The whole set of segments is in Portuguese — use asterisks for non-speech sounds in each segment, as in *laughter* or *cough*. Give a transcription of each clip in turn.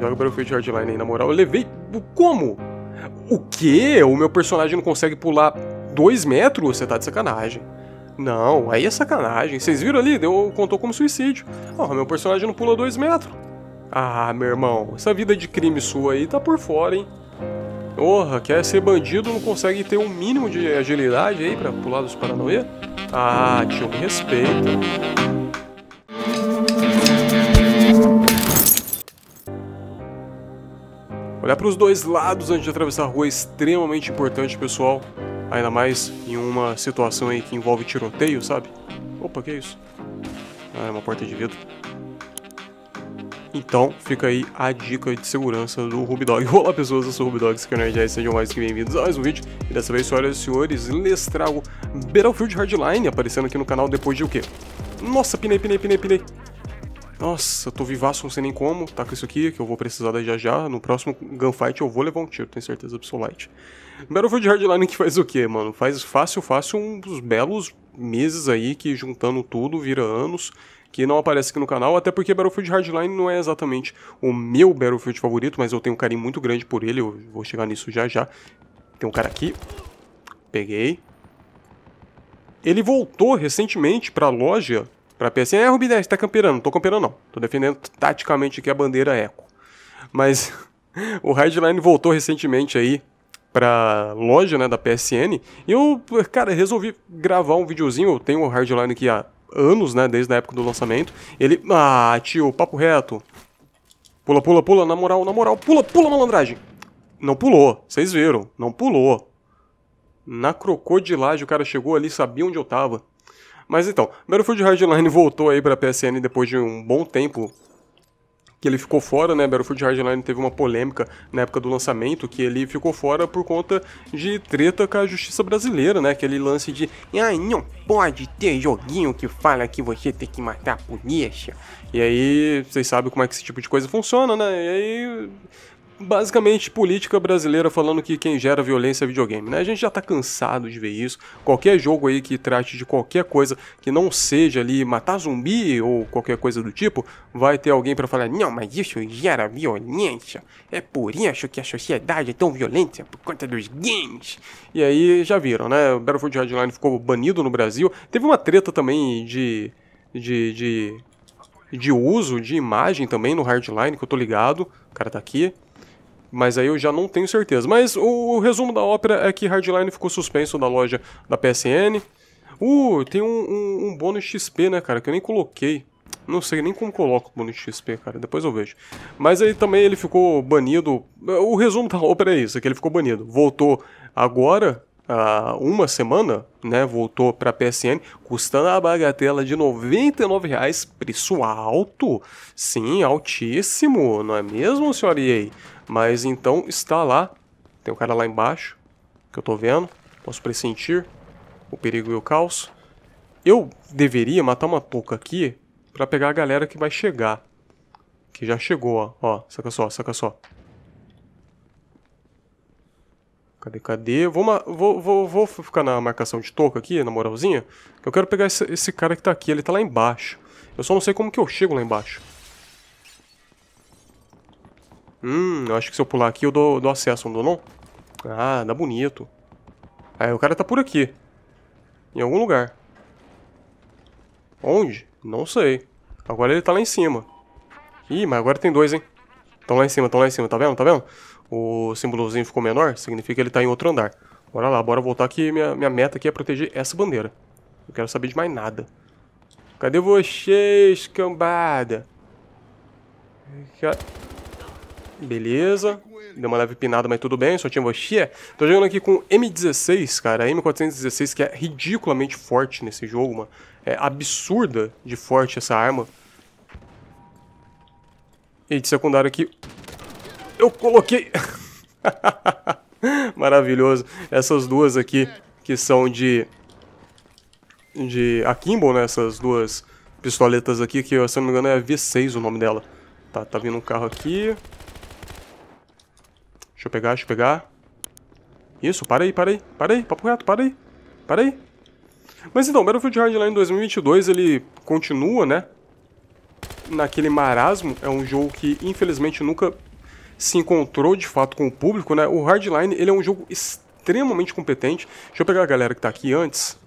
Joga Battlefield Hardline aí, na moral. Eu levei. Como? O quê? O meu personagem não consegue pular dois metros? Você tá de sacanagem. Não, aí é sacanagem. Vocês viram ali? Deu, contou como suicídio. Oh, meu personagem não pula dois metros. Ah, meu irmão, essa vida de crime sua aí tá por fora, hein? Porra, quer ser bandido, não consegue ter um mínimo de agilidade aí pra pular dos Paranauê? Ah, tio, me respeita. Olhar para os dois lados antes de atravessar a rua é extremamente importante, pessoal. Ainda mais em uma situação aí que envolve tiroteio, sabe? Opa, que é isso? Ah, é uma porta de vidro. Então, fica aí a dica de segurança do Rubidog. *laughs* Olá, pessoas, eu sou o Rubidog, ScannerJS, sejam mais que bem-vindos a mais um vídeo. E dessa vez, senhoras e senhores, lhes trago Battlefield Hardline, aparecendo aqui no canal depois de o quê? Nossa, pinei, pinei, pinei, pinei nossa, eu tô vivaço, não sei nem como, tá com isso aqui, que eu vou precisar da já já, no próximo gunfight eu vou levar um tiro, tenho certeza absolute. Battlefield Hardline que faz o quê, mano? Faz fácil, fácil uns belos meses aí, que juntando tudo vira anos, que não aparece aqui no canal, até porque Battlefield Hardline não é exatamente o meu Battlefield favorito, mas eu tenho um carinho muito grande por ele, eu vou chegar nisso já já. Tem um cara aqui, peguei. Ele voltou recentemente pra loja Pra PSN. é Ruby 10, tá camperando, não tô camperando não. Tô defendendo taticamente aqui a bandeira Echo. Mas *laughs* o Hardline voltou recentemente aí pra loja, né, da PSN. E eu, cara, resolvi gravar um videozinho, eu tenho o Hardline aqui há anos, né, desde a época do lançamento. Ele, ah, tio, papo reto. Pula, pula, pula, na moral, na moral, pula, pula, malandragem. Não pulou, vocês viram, não pulou. Na crocodilagem o cara chegou ali, sabia onde eu tava. Mas então, Battlefield Hardline voltou aí para PSN depois de um bom tempo que ele ficou fora, né? Battlefield Hardline teve uma polêmica na época do lançamento, que ele ficou fora por conta de treta com a justiça brasileira, né? Aquele lance de, ah, não pode ter joguinho que fala que você tem que matar a polícia. E aí, vocês sabem como é que esse tipo de coisa funciona, né? E aí, basicamente política brasileira falando que quem gera violência é videogame, né? A gente já tá cansado de ver isso. Qualquer jogo aí que trate de qualquer coisa que não seja ali matar zumbi ou qualquer coisa do tipo, vai ter alguém para falar: "Não, mas isso gera violência. É por isso que a sociedade é tão violenta por conta dos games". E aí já viram, né? O Battlefield Hardline ficou banido no Brasil. Teve uma treta também de de, de de uso de imagem também no Hardline, que eu tô ligado, o cara tá aqui, mas aí eu já não tenho certeza. Mas o, resumo da ópera é que Hardline ficou suspenso da loja da PSN. Uh, tem um, um, um bônus XP, né, cara, que eu nem coloquei. Não sei nem como coloco o bônus XP, cara. Depois eu vejo. Mas aí também ele ficou banido. O resumo da *laughs* ópera é isso, é que ele ficou banido. Voltou agora há uma semana, né, voltou para a PSN, custando a bagatela de R$ reais, preço alto, sim, altíssimo, não é mesmo, senhora EA? Mas então está lá, tem um cara lá embaixo, que eu tô vendo, posso pressentir o perigo e o caos. Eu deveria matar uma touca aqui para pegar a galera que vai chegar, que já chegou, ó, ó, saca só, saca só. Cadê, cadê? Vou, vou, vou, vou ficar na marcação de toca aqui, na moralzinha. eu quero pegar esse, esse, cara que tá aqui. Ele tá lá embaixo. Eu só não sei como que eu chego lá embaixo. Hum, eu acho que se eu pular aqui eu dou, dou acesso, não dou não? Ah, dá bonito. Aí o cara tá por aqui. Em algum lugar. Onde? Não sei. Agora ele tá lá em cima. Ih, mas agora tem dois, hein? Tão lá em cima, tão lá em cima, tá vendo? Tá vendo? o símbolozinho ficou menor, significa que ele está em outro andar. Bora lá, bora voltar aqui. Minha, minha meta aqui é proteger essa bandeira. Não quero saber de mais nada. Cadê vocês, cambada? Beleza. Deu uma leve pinada, mas tudo bem, só tinha você. Tô jogando aqui com M16, cara. A M416, que é ridiculamente forte nesse jogo, mano. É absurda de forte essa arma. E de secundário aqui, eu coloquei. *laughs* Maravilhoso. Essas duas aqui, que são de. De Akimbo, né? Essas duas pistoletas aqui, que se eu não me engano é a V6 o nome dela. Tá, tá vindo um carro aqui. Deixa eu pegar, deixa eu pegar. Isso, para aí, para aí, para aí, papo reto, para aí, para aí. Mas então, Battlefield Hardline 2022, ele continua, né? Naquele marasmo, é um jogo que infelizmente nunca se encontrou de fato com o público, né? O Hardline ele é um jogo extremamente competente. Deixa eu pegar a galera que tá aqui antes.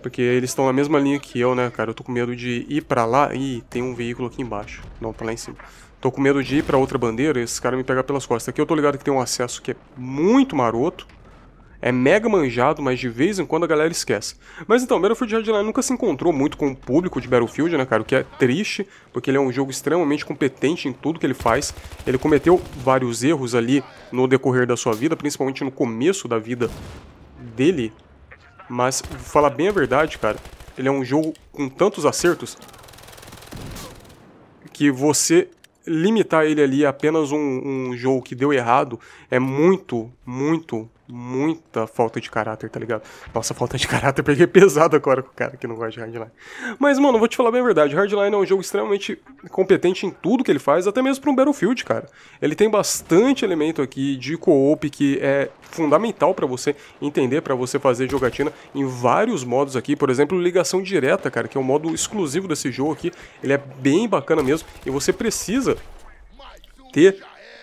Porque eles estão na mesma linha que eu, né, cara? Eu tô com medo de ir pra lá. Ih, tem um veículo aqui embaixo. Não, tá lá em cima. Tô com medo de ir pra outra bandeira e esse cara me pegar pelas costas. Aqui eu tô ligado que tem um acesso que é muito maroto é mega manjado, mas de vez em quando a galera esquece. Mas então, Battlefield Hardline nunca se encontrou muito com o público de Battlefield, né, cara? O que é triste, porque ele é um jogo extremamente competente em tudo que ele faz. Ele cometeu vários erros ali no decorrer da sua vida, principalmente no começo da vida dele. Mas, falar bem a verdade, cara, ele é um jogo com tantos acertos que você limitar ele ali a apenas um, um jogo que deu errado é muito, muito muita falta de caráter, tá ligado? Nossa, falta de *laughs* caráter, peguei pesado agora com o cara que não gosta de Hardline. Mas, mano, vou te falar bem a verdade, Hardline é um jogo extremamente competente em tudo que ele faz, até mesmo para um Battlefield, cara. Ele tem bastante elemento aqui de co-op que é fundamental para você entender, para você fazer jogatina em vários modos aqui, por exemplo, ligação direta, cara, que é um modo exclusivo desse jogo aqui. Ele é bem bacana mesmo e você precisa ter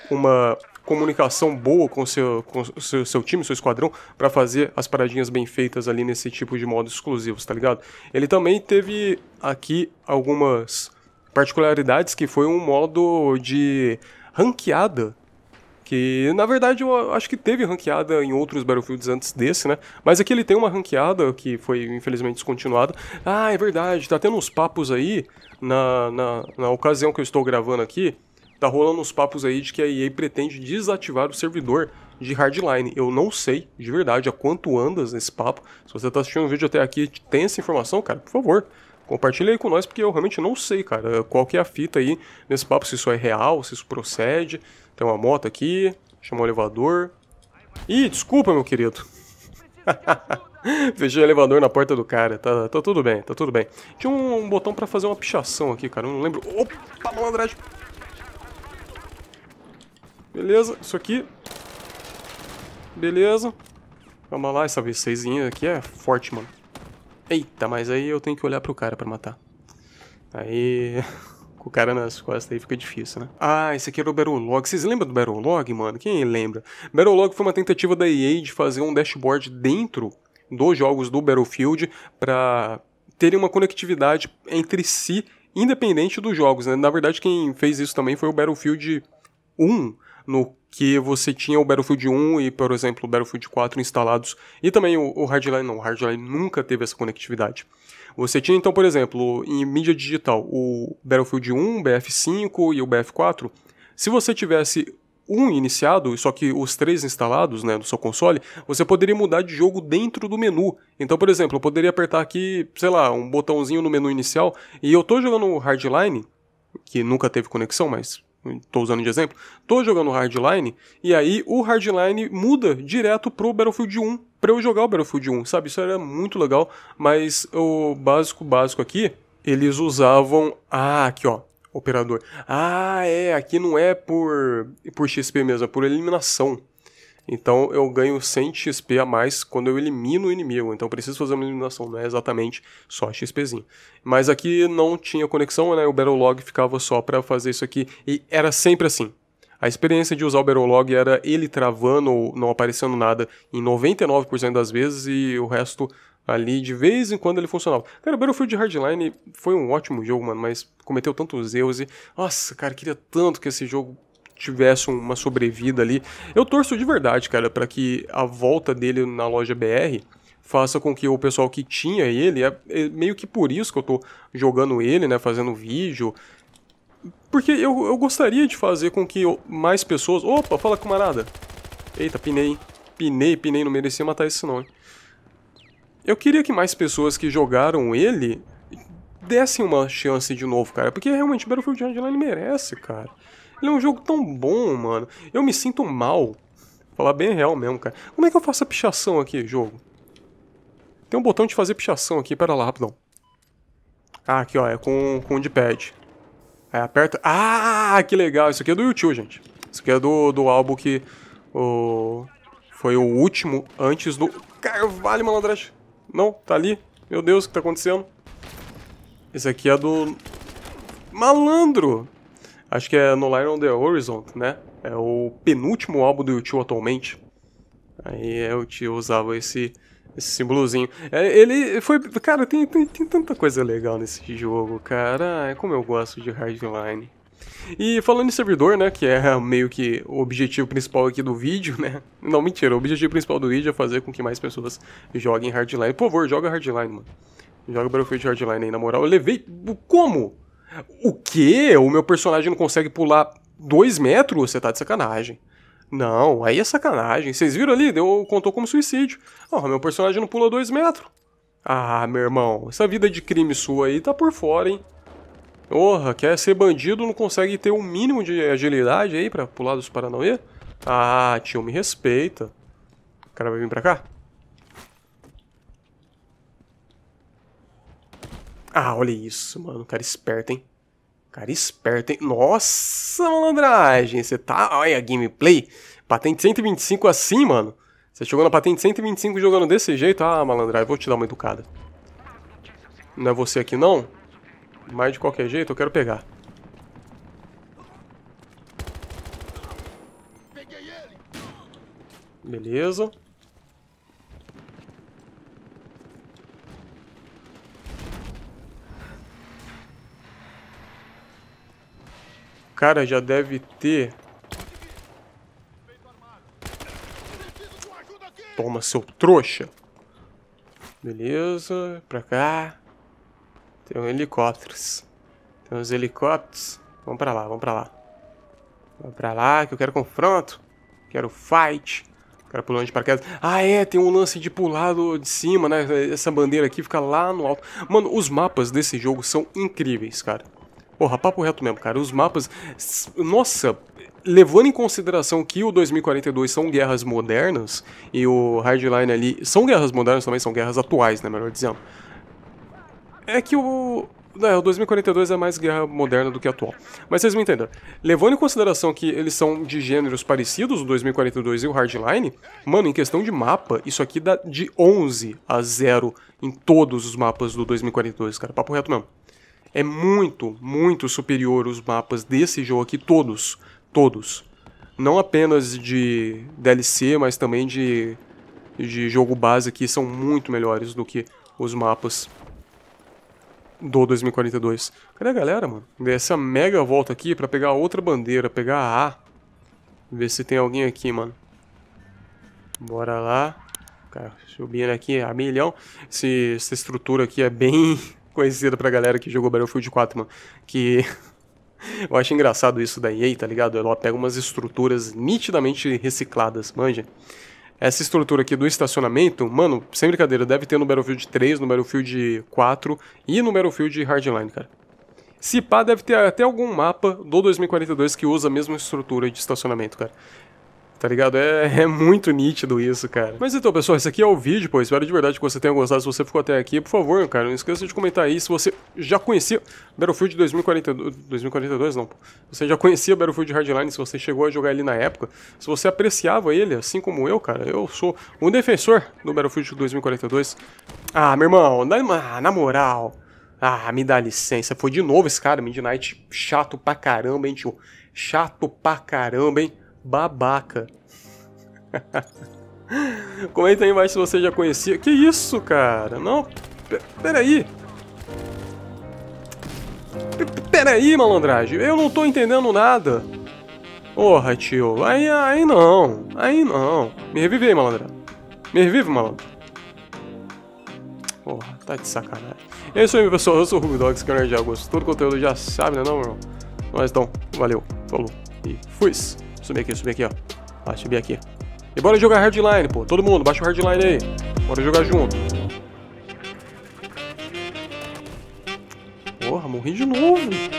uma comunicação boa com seu, com seu, seu time, seu esquadrão, para fazer as paradinhas bem feitas ali nesse tipo de modo exclusivo tá ligado? Ele também teve aqui algumas particularidades que foi um modo de ranqueada que na verdade eu acho que teve ranqueada em outros Battlefields antes desse, né? Mas aqui ele tem uma ranqueada que foi infelizmente descontinuada. Ah, é verdade, tá tendo uns papos aí na, na, na ocasião que eu estou gravando aqui tá rolando uns papos aí de que a EA pretende desativar o servidor de Hardline. Eu não sei, de verdade, a quanto andas nesse papo. Se você tá assistindo o vídeo até aqui e tem essa informação, cara, por favor, compartilha aí com nós, porque eu realmente não sei, cara, qual que é a fita aí nesse papo, se isso é real, se isso procede. Tem uma moto aqui, chamou o elevador. Ih, desculpa, meu querido. *laughs* Fechei o elevador na porta do cara, tá, tá tudo bem, tá tudo bem. Tinha um, um botão pra fazer uma pichação aqui, cara, eu não lembro. Opa, malandragem! Beleza, isso aqui. Beleza. Calma lá, essa V6zinha aqui é forte, mano. Eita, mas aí eu tenho que olhar pro cara pra matar. Aí... *laughs* com o cara nas costas aí fica difícil, né? Ah, esse aqui era o Log Vocês lembram do Log mano? Quem lembra? Log foi uma tentativa da EA de fazer um dashboard dentro dos jogos do Battlefield pra terem uma conectividade entre si, independente dos jogos, né? Na verdade, quem fez isso também foi o Battlefield 1, no que você tinha o Battlefield 1 e, por exemplo, o Battlefield 4 instalados, e também o, o Hardline não, o Hardline nunca teve essa conectividade. Você tinha então, por exemplo, em mídia digital, o Battlefield 1, BF5 e o BF4. Se você tivesse um iniciado, só que os três instalados né, no seu console, você poderia mudar de jogo dentro do menu. Então, por exemplo, eu poderia apertar aqui, sei lá, um botãozinho no menu inicial, e eu estou jogando Hardline, que nunca teve conexão, mas estou usando de exemplo, estou jogando Hardline, e aí o Hardline muda direto pro Battlefield 1, para eu jogar o Battlefield 1, sabe? Isso era muito legal, mas o básico básico aqui, eles usavam... Ah, aqui ó, operador. Ah, é, aqui não é por, por XP mesmo, é por eliminação. Então eu ganho 100 XP a mais quando eu elimino o inimigo. Então eu preciso fazer uma eliminação, não é exatamente só XPzinho. Mas aqui não tinha conexão, né? O Battle Log ficava só para fazer isso aqui. E era sempre assim. A experiência de usar o Battle Log era ele travando ou não aparecendo nada em 99% das vezes e o resto ali de vez em quando ele funcionava. Cara, Battlefield Hardline foi um ótimo jogo, mano, mas cometeu tantos erros e nossa, cara, queria tanto que esse jogo tivesse uma sobrevida ali. Eu torço de verdade, cara, para que a volta dele na loja BR faça com que o pessoal que tinha ele, é, é meio que por isso que eu tô jogando ele, né, fazendo vídeo, porque eu, eu gostaria de fazer com que eu, mais pessoas... Opa, fala camarada. Eita, pinei. Pinei, pinei, não merecia matar esse não. Hein? Eu queria que mais pessoas que jogaram ele dessem uma chance de novo, cara. Porque realmente o Battlefield Hardline merece, cara. Ele é um jogo tão bom, mano. Eu me sinto mal. Falar bem real mesmo, cara. Como é que eu faço a pichação aqui, jogo? Tem um botão de fazer pichação aqui, pera lá, rapidão. Ah, aqui, ó, é com, com o de pad. Aí aperta... Ah, que legal! Isso aqui é do YouTube, gente. Isso aqui é do, do álbum que... Foi o último antes do... Carvalho, malandragem. Não, tá ali. Meu Deus, o que tá acontecendo? Esse aqui é do... Malandro! acho que é No Light on the Horizon, né? É o penúltimo álbum do YouTube atualmente. Aí é, o tio usava esse, esse símbolozinho. É, ele foi. Cara, tem, tem, tem, tanta coisa legal nesse jogo, cara. É como eu gosto de Hardline. E falando em servidor, né? Que é meio que o objetivo principal aqui do vídeo, né? *laughs* Não, mentira, o objetivo principal do vídeo é fazer com que mais pessoas joguem Hardline. Por favor, joga Hardline, mano. Joga Battlefield Hardline aí, na moral. Eu levei. Como? O quê? O meu personagem não consegue pular dois metros? Você tá de sacanagem. Não, aí é sacanagem. Vocês viram ali? Deu, contou como suicídio. Ó, oh, meu personagem não pula dois metros. Ah, meu irmão, essa vida de crime sua aí tá por fora, hein? Porra, quer ser bandido, não consegue ter um mínimo de agilidade aí pra pular dos Paranauê? Ah, tio, me respeita. O cara vai vir pra cá? Ah, olha isso, mano. Cara esperto, hein? Cara esperto, hein? Nossa, malandragem. Você tá. Olha a gameplay. Patente 125 assim, mano. Você chegou na patente 125 jogando desse jeito? Ah, malandragem, vou te dar uma educada. Não é você aqui, não? Mas de qualquer jeito, eu quero pegar. Beleza. cara já deve ter... Toma, seu trouxa. Beleza, pra cá. Tem um helicópteros. Tem uns helicópteros. Vamos pra lá, vamos pra lá. Vamos pra lá que eu quero confronto. Quero fight. Quero pulando de paraquedas. Ah, é, tem um lance de pular de cima, né? Essa bandeira aqui fica lá no alto. Mano, os mapas desse jogo são incríveis, cara. Porra, papo reto mesmo, cara. Os mapas. Nossa, levando em consideração que o 2042 são guerras modernas, e o Hardline ali. São guerras modernas também, são guerras atuais, né? Melhor dizendo. É que o. É, o 2042 é mais guerra moderna do que atual. Mas vocês me entendem. Levando em consideração que eles são de gêneros parecidos, o 2042 e o Hardline, mano, em questão de mapa, isso aqui dá de 11 a 0 em todos os mapas do 2042, cara. Papo reto mesmo é muito, muito superior os mapas desse jogo aqui, todos, todos. Não apenas de DLC, mas também de, de jogo base aqui, são muito melhores do que os mapas do 2042. Cadê a galera, mano? Dessa mega volta aqui pra pegar outra bandeira, pegar a A. Ver se tem alguém aqui, mano. Bora lá. Cara, subindo aqui a milhão. Esse, essa estrutura aqui é bem conhecido pra galera que jogou Battlefield 4, mano. Que *laughs* eu acho engraçado isso da EA, tá ligado? Ela pega umas estruturas nitidamente recicladas, manja. Essa estrutura aqui do estacionamento, mano, sem brincadeira, deve ter no Battlefield 3, no Battlefield 4 e no Battlefield Hardline, cara. Se pá, deve ter até algum mapa do 2042 que usa a mesma estrutura de estacionamento, cara. Tá ligado? É, *laughs* é muito nítido isso, cara. Mas então, pessoal, esse aqui é o vídeo, pô. Espero de verdade que você tenha gostado. Se você ficou até aqui, por favor, cara, não esqueça de comentar aí se você já conhecia Battlefield 2042. 2042, não, pô. Você já conhecia Battlefield Hardline, se você chegou a jogar ele na época. Se você apreciava ele, assim como eu, cara. Eu sou um defensor do Battlefield 2042. Ah, meu irmão, na, ah, na moral. Ah, me dá licença. Foi de novo esse cara, Midnight. Chato pra caramba, hein, tio. Chato pra caramba, hein babaca. Comenta aí embaixo se você já conhecia. Que isso, cara? Não, peraí. Peraí, malandragem. Eu não tô entendendo nada. Porra, tio. Aí, aí não. Aí não. Me revive aí, malandragem. Me revive, malandro. Porra, tá de sacanagem. É isso aí, pessoal. Eu sou o Rubidogs, canal de é Agosto. Todo conteúdo já sabe, né não, meu irmão? Mas então, valeu, falou e fui! subir aqui, subir aqui, ó. Vai, subir aqui. E bora jogar hardline, pô. Todo mundo, baixa o hardline aí. Bora jogar junto. Porra, morri de novo.